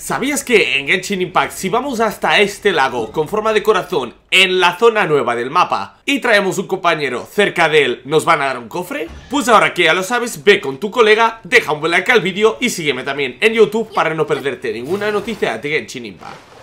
¿Sabías que en Genshin Impact si vamos hasta este lago con forma de corazón en la zona nueva del mapa y traemos un compañero cerca de él, ¿nos van a dar un cofre? Pues ahora que ya lo sabes, ve con tu colega, deja un buen like al vídeo y sígueme también en YouTube para no perderte ninguna noticia de Genshin Impact.